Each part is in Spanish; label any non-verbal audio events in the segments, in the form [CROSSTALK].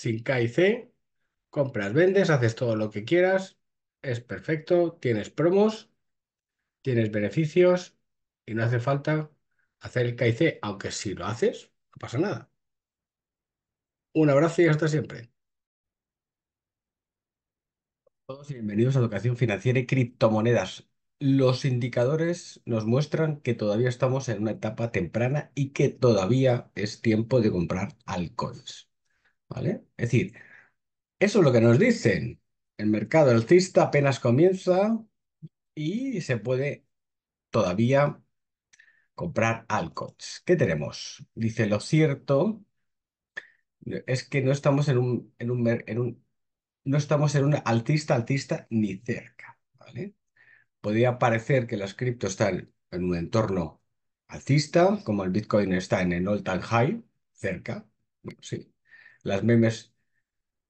sin K C, compras, vendes, haces todo lo que quieras, es perfecto, tienes promos, tienes beneficios y no hace falta hacer el K aunque si lo haces, no pasa nada. Un abrazo y hasta siempre. Todos bienvenidos a Educación Financiera y Criptomonedas. Los indicadores nos muestran que todavía estamos en una etapa temprana y que todavía es tiempo de comprar alcoholes. ¿Vale? Es decir, eso es lo que nos dicen. El mercado alcista apenas comienza y se puede todavía comprar altcoins. ¿Qué tenemos? Dice, lo cierto es que no estamos en un, en un, no estamos en altista, ni cerca. ¿vale? Podría parecer que las criptos están en un entorno alcista, como el Bitcoin está en el all-time high, cerca, sí, las memes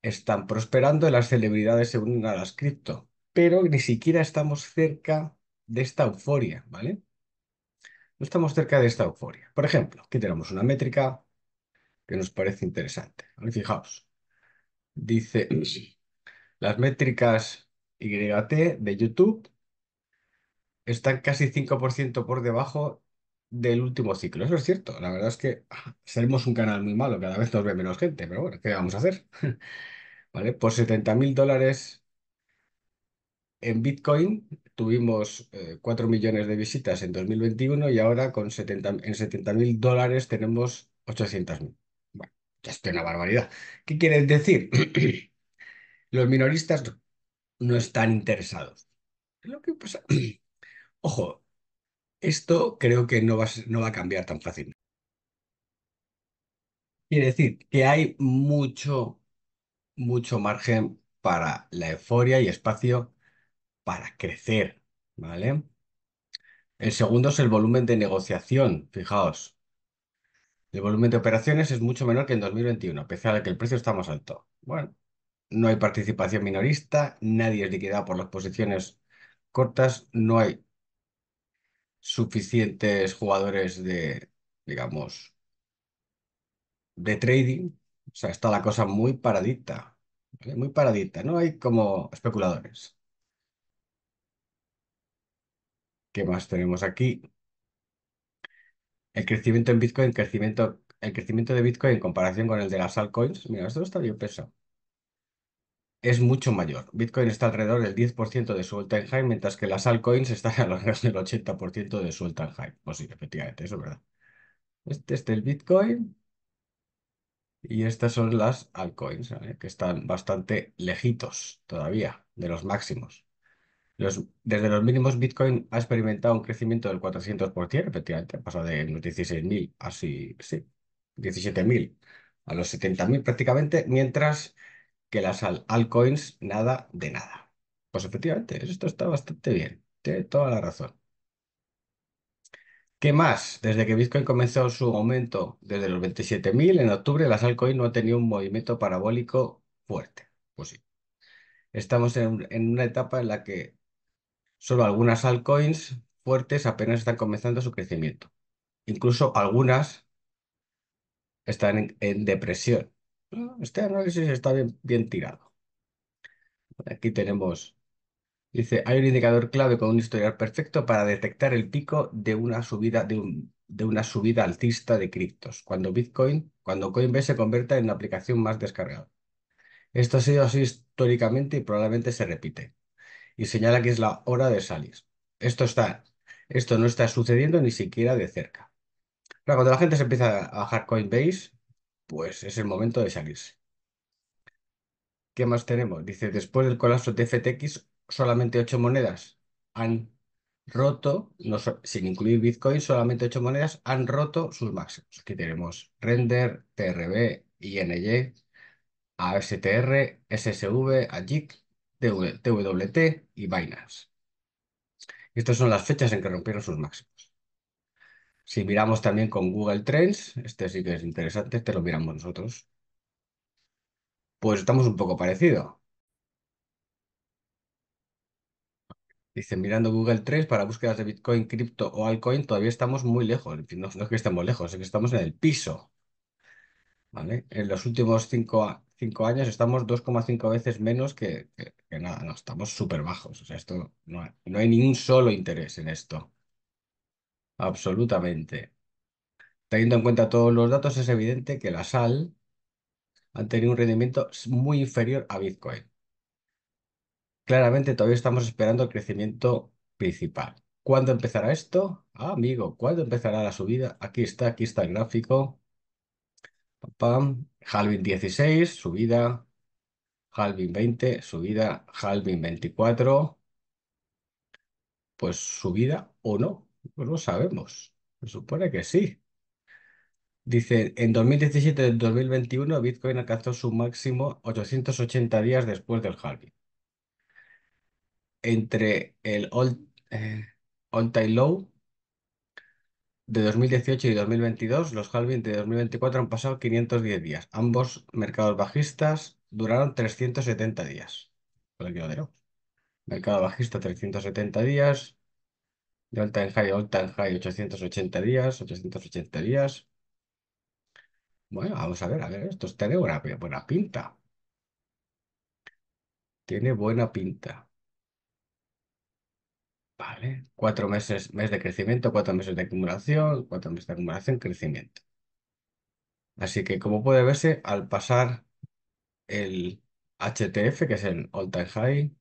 están prosperando y las celebridades se unen a las cripto, pero ni siquiera estamos cerca de esta euforia, ¿vale? No estamos cerca de esta euforia. Por ejemplo, aquí tenemos una métrica que nos parece interesante. Fijaos, dice [CLEARS THROAT] las métricas YT de YouTube están casi 5% por debajo del último ciclo. Eso es cierto. La verdad es que ah, seremos un canal muy malo, cada vez nos ve menos gente, pero bueno, ¿qué vamos a hacer? [LAUGHS] ¿Vale? Por 70 mil dólares en Bitcoin tuvimos 4 eh, millones de visitas en 2021 y ahora con 70, en 70 mil dólares tenemos 800 Bueno, ya es una barbaridad. ¿Qué quieres decir? [CLEARS THROAT] Los minoristas no, están interesados. Lo que pasa... [CLEARS THROAT] Ojo, esto creo que no va, a cambiar tan fácil. Quiere decir que hay mucho, mucho margen para la euforia y espacio para crecer, ¿vale? El segundo es el volumen de negociación, fijaos. El volumen de operaciones es mucho menor que en 2021, a pesar de que el precio está más alto. Bueno, no hay participación minorista, nadie es liquidado por las posiciones cortas, no hay suficientes jugadores de, digamos, de trading. O sea, está la cosa muy paradita, Muy paradita. No hay como especuladores. ¿Qué más tenemos aquí? El crecimiento en Bitcoin, crecimiento, el crecimiento de Bitcoin en comparación con el de las altcoins. Mira, esto está bien pesado es mucho mayor. Bitcoin está alrededor del 10% de su all high, mientras que las altcoins están [LAUGHS] alrededor del 80% de su all-time high. Pues sí, efectivamente, eso es verdad. Este es el Bitcoin. Y estas son las altcoins, que están bastante lejitos todavía de los máximos. Los, desde los mínimos, Bitcoin ha experimentado un crecimiento del 400%, efectivamente, ha pasado de los 16.000 a sí, 17.000 a los 70.000 prácticamente, mientras que las altcoins nada de nada. Pues efectivamente, esto está bastante bien. Tiene toda la razón. ¿Qué más? Desde que Bitcoin comenzó su aumento desde los 27.000 en octubre, las altcoins no han tenido un movimiento parabólico fuerte. Pues sí. Estamos en, una etapa en la que solo algunas altcoins fuertes apenas están comenzando su crecimiento. Incluso algunas están en depresión. Este análisis está bien, tirado. Aquí tenemos, dice, hay un indicador clave con un historial perfecto para detectar el pico de una subida, de, una subida altista de criptos, cuando Bitcoin, cuando Coinbase se convierta en la aplicación más descargada. Esto ha sido así históricamente y probablemente se repite. Y señala que es la hora de salir. Esto, está, esto no está sucediendo ni siquiera de cerca. cuando la gente se empieza a bajar Coinbase, pues es el momento de salirse. ¿Qué más tenemos? Dice, después del colapso de FTX, solamente ocho monedas han roto, sin incluir Bitcoin, solamente ocho monedas han roto sus máximos. Aquí tenemos Render, TRB, INY, ASTR, SSV, AJIC, TWT y Binance. Estas son las fechas en que rompieron sus máximos. Si miramos también con Google Trends, este sí que es interesante, este lo miramos nosotros. Pues estamos un poco parecido. Dice, mirando Google Trends para búsquedas de Bitcoin, cripto o altcoin, todavía estamos muy lejos. No, no es que estemos lejos, es que estamos en el piso. ¿Vale? En los últimos cinco, cinco años estamos 2,5 veces menos que, nada, estamos súper bajos. O sea, esto no hay, no hay ningún solo interés en esto absolutamente. Teniendo en cuenta todos los datos, es evidente que la sal ha tenido un rendimiento muy inferior a Bitcoin. Claramente todavía estamos esperando el crecimiento principal. ¿Cuándo empezará esto? Ah, amigo, ¿cuándo empezará la subida? Aquí está, aquí está el gráfico. Pam, halving 16, subida. Halving 20, subida. Halving 24. Pues subida o no. Pues lo sabemos. Se supone que sí. Dice, en 2017 y 2021 Bitcoin alcanzó su máximo 880 días después del halving. Entre el all, eh, time low de 2018 y 2022, los halving de 2024 han pasado 510 días. Ambos mercados bajistas duraron 370 días. Por aquí lo Mercado bajista 370 días, de All Time high, All Time high, 880 días, 880 días. Bueno, vamos a ver, a ver, esto es buena, buena pinta. Tiene buena pinta. Vale, cuatro meses, mes de crecimiento, cuatro meses de acumulación, cuatro meses de acumulación, crecimiento. Así que como puede verse, al pasar el HTF, que es el all time high,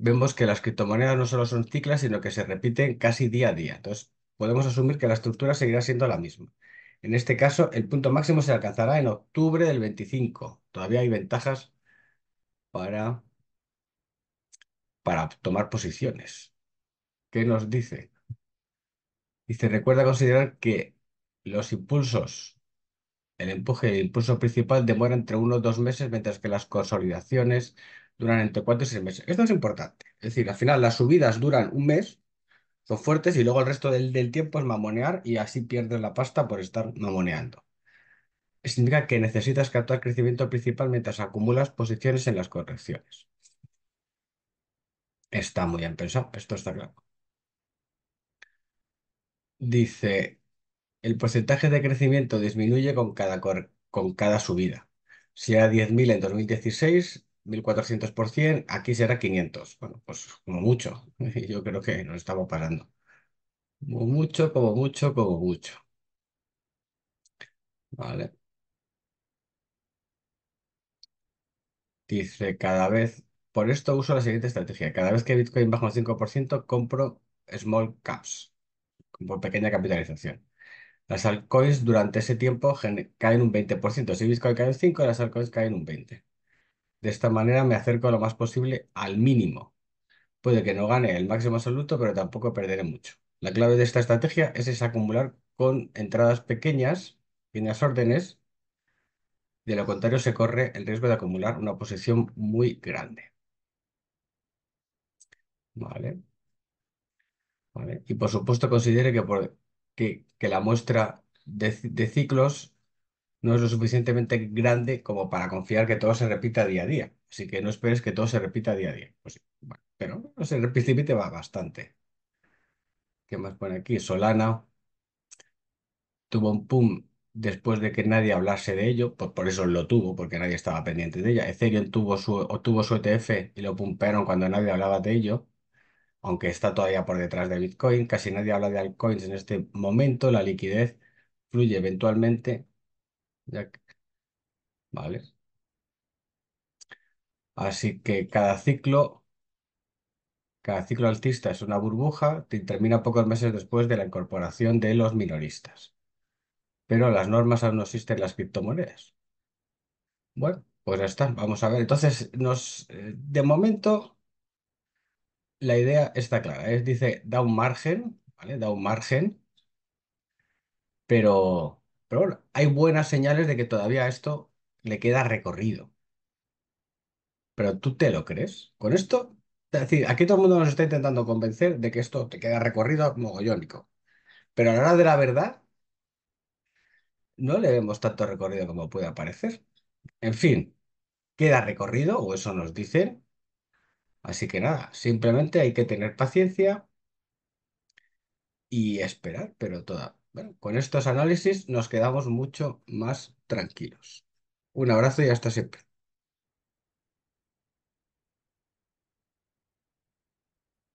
vemos que las criptomonedas no solo son ciclas, sino que se repiten casi día a día. Entonces, podemos asumir que la estructura seguirá siendo la misma. En este caso, el punto máximo se alcanzará en octubre del 25. Todavía hay ventajas para, para tomar posiciones. ¿Qué nos dice? Dice, recuerda considerar que los impulsos, el empuje y el impulso principal demora entre uno o dos meses, mientras que las consolidaciones entre cuatro y seis meses. Esto es importante. Es decir, al final las subidas duran un mes, son fuertes y luego el resto del, tiempo es mamonear y así pierdes la pasta por estar mamoneando. Significa que necesitas captar crecimiento principal mientras acumulas posiciones en las correcciones. Está muy bien pensado, esto está claro. Dice, el porcentaje de crecimiento disminuye con cada, con cada subida. Si era 10.000 en 2016, 1400%, aquí será 500. Bueno, pues como mucho. [LAUGHS] Yo creo que nos estamos parando. Como mucho, como mucho, como mucho. Vale. Dice, cada vez, por esto uso la siguiente estrategia. Cada vez que Bitcoin baja un 5%, compro small caps, por pequeña capitalización. Las altcoins durante ese tiempo caen un 20%. Si Bitcoin cae un 5%, las altcoins caen un 20%. De esta manera me acerco lo más posible al mínimo. Puede que no gane el máximo absoluto, pero tampoco perderé mucho. La clave de esta estrategia es, acumular con entradas pequeñas, pequeñas órdenes. De lo contrario, se corre el riesgo de acumular una posición muy grande. Vale. Y por supuesto considere que, por, que, la muestra de, ciclos no es lo suficientemente grande como para confiar que todo se repita día a día. Así que no esperes que todo se repita día a día. Pues pero no se te va bastante. ¿Qué más pone aquí? Solana tuvo un pum después de que nadie hablase de ello, por eso lo tuvo, porque nadie estaba pendiente de ella. Ethereum tuvo su, su ETF y lo pumpearon cuando nadie hablaba de ello, aunque está todavía por detrás de Bitcoin. Casi nadie habla de altcoins en este momento, la liquidez fluye eventualmente Vale. Así que cada ciclo, cada ciclo altista es una burbuja y termina pocos meses después de la incorporación de los minoristas. Pero las normas aún no existen en las criptomonedas. Bueno, pues ya está. Vamos a ver. Entonces, nos, eh, de momento, la idea está clara. Es, dice, da un margen, ¿vale? Da un margen, pero... Pero bueno, hay buenas señales de que todavía esto le queda recorrido. Pero tú te lo crees. Con esto, es decir, aquí todo el mundo nos está intentando convencer de que esto te queda recorrido mogollónico. Pero a la hora de la verdad, no le vemos tanto recorrido como puede parecer. En fin, queda recorrido, o eso nos dicen. Así que nada, simplemente hay que tener paciencia y esperar, pero toda, con estos análisis nos quedamos mucho más tranquilos. Un abrazo y hasta siempre.